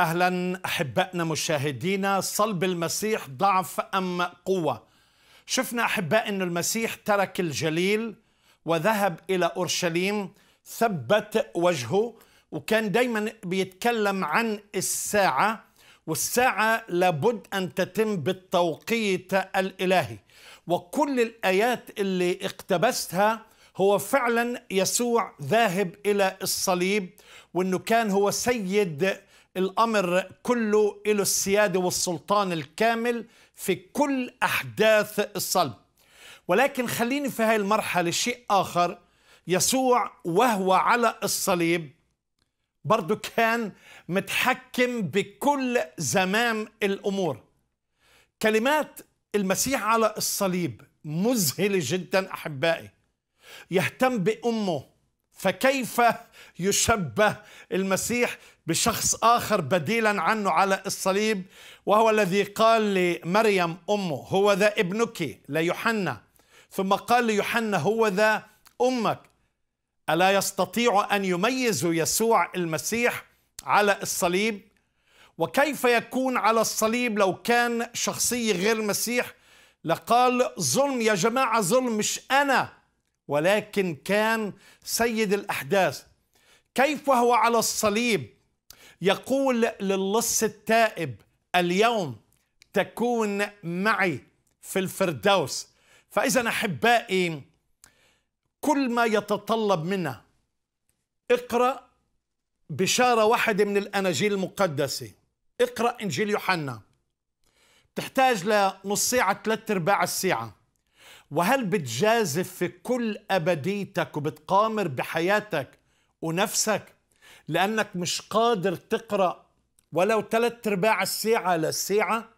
اهلا احبائنا مشاهدينا صلب المسيح ضعف ام قوه شفنا احباء ان المسيح ترك الجليل وذهب الى اورشليم ثبت وجهه وكان دايما بيتكلم عن الساعه والساعه لابد ان تتم بالتوقيت الالهي وكل الايات اللي اقتبستها هو فعلا يسوع ذاهب الى الصليب وانه كان هو سيد الأمر كله له السيادة والسلطان الكامل في كل أحداث الصلب ولكن خليني في هذه المرحلة شيء آخر يسوع وهو على الصليب برضو كان متحكم بكل زمام الأمور كلمات المسيح على الصليب مذهلة جدا أحبائي يهتم بأمه فكيف يشبه المسيح بشخص آخر بديلا عنه على الصليب وهو الذي قال لمريم أمه هو ذا ابنك ليوحنا ثم قال ليوحنا هو ذا أمك ألا يستطيع أن يميز يسوع المسيح على الصليب وكيف يكون على الصليب لو كان شخصية غير مسيح لقال ظلم يا جماعة ظلم مش أنا ولكن كان سيد الأحداث كيف هو على الصليب يقول للص التائب اليوم تكون معي في الفردوس فإذا أحبائي كل ما يتطلب منا اقرأ بشارة واحدة من الأناجيل المقدسة اقرأ إنجيل يوحنا بتحتاج لنص ساعة ثلاث أرباع الساعة وهل بتجازف في كل أبديتك وبتقامر بحياتك ونفسك لأنك مش قادر تقرأ ولو ثلاث أرباع الساعة للساعة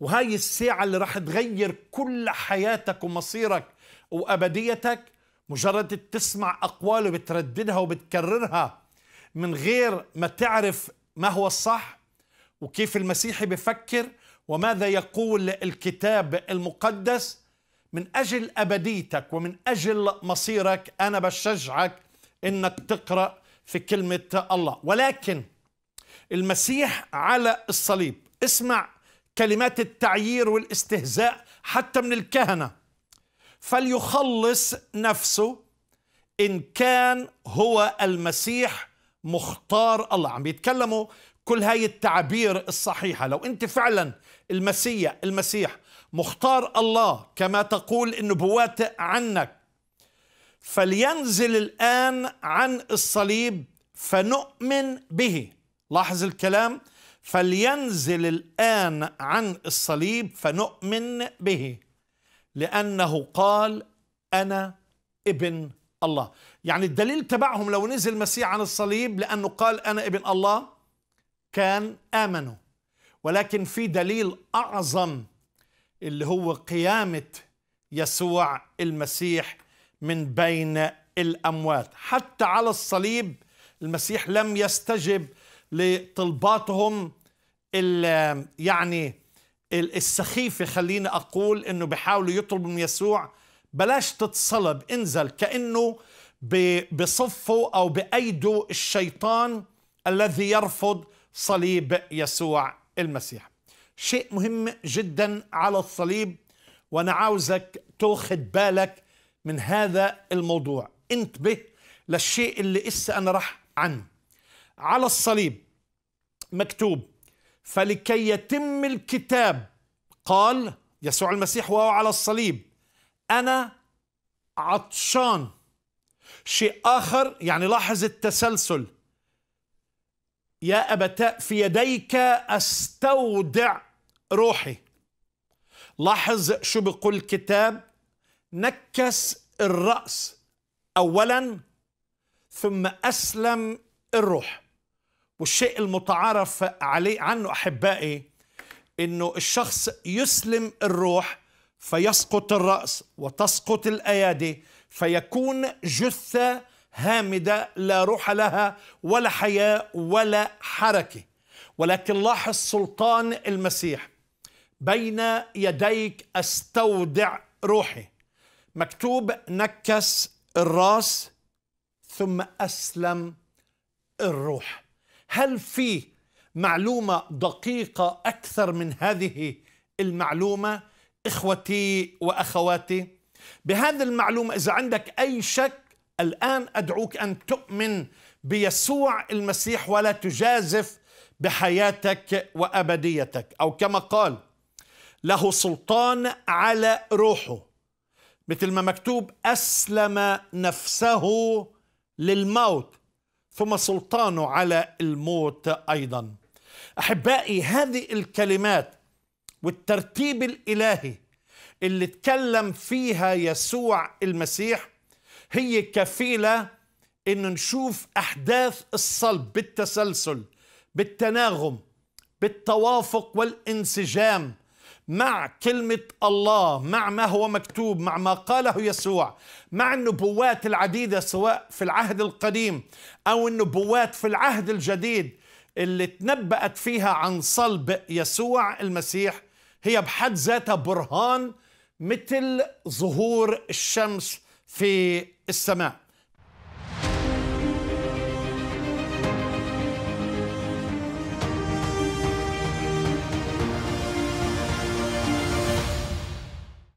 وهاي الساعة اللي راح تغير كل حياتك ومصيرك وأبديتك مجرد تسمع أقواله بترددها وبتكررها من غير ما تعرف ما هو الصح وكيف المسيحي بفكر وماذا يقول الكتاب المقدس من أجل أبديتك ومن أجل مصيرك أنا بشجعك أنك تقرأ في كلمة الله ولكن المسيح على الصليب اسمع كلمات التعيير والاستهزاء حتى من الكهنة فليخلص نفسه إن كان هو المسيح مختار الله عم بيتكلموا كل هاي التعابير الصحيحة لو أنت فعلا المسيح المسيح مختار الله كما تقول النبوات عنك فلينزل الآن عن الصليب فنؤمن به لاحظ الكلام فلينزل الآن عن الصليب فنؤمن به لأنه قال أنا ابن الله يعني الدليل تبعهم لو نزل المسيح عن الصليب لأنه قال أنا ابن الله كان آمنوا ولكن في دليل أعظم اللي هو قيامة يسوع المسيح من بين الأموات حتى على الصليب المسيح لم يستجب لطلباتهم يعني السخيفة خليني أقول إنه بيحاولوا يطلبوا من يسوع بلاش تتصلب انزل كأنه بصفه أو بأيده الشيطان الذي يرفض صليب يسوع المسيح شيء مهم جدا على الصليب وأنا عاوزك تأخذ بالك من هذا الموضوع انتبه للشيء اللي إسا أنا راح عنه على الصليب مكتوب فلكي يتم الكتاب قال يسوع المسيح وهو على الصليب أنا عطشان شيء آخر يعني لاحظ التسلسل يا أبتاء في يديك أستودع روحي لاحظ شو بيقول الكتاب نكس الرأس أولا ثم أسلم الروح والشيء المتعارف عليه عنه أحبائي أنه الشخص يسلم الروح فيسقط الرأس وتسقط الأيادي فيكون جثة هامدة لا روح لها ولا حياة ولا حركة ولكن لاحظ سلطان المسيح بين يديك استودع روحي مكتوب نكس الراس ثم أسلم الروح هل في معلومة دقيقة أكثر من هذه المعلومة إخوتي وأخواتي بهذه المعلومة إذا عندك أي شك الآن أدعوك أن تؤمن بيسوع المسيح ولا تجازف بحياتك وأبديتك أو كما قال له سلطان على روحه مثل ما مكتوب أسلم نفسه للموت ثم سلطانه على الموت أيضا أحبائي هذه الكلمات والترتيب الإلهي اللي تكلم فيها يسوع المسيح هي كفيلة إن نشوف أحداث الصلب بالتسلسل بالتناغم بالتوافق والانسجام مع كلمة الله مع ما هو مكتوب مع ما قاله يسوع مع النبوات العديدة سواء في العهد القديم أو النبوات في العهد الجديد اللي تنبأت فيها عن صلب يسوع المسيح هي بحد ذاتها برهان مثل ظهور الشمس في السماء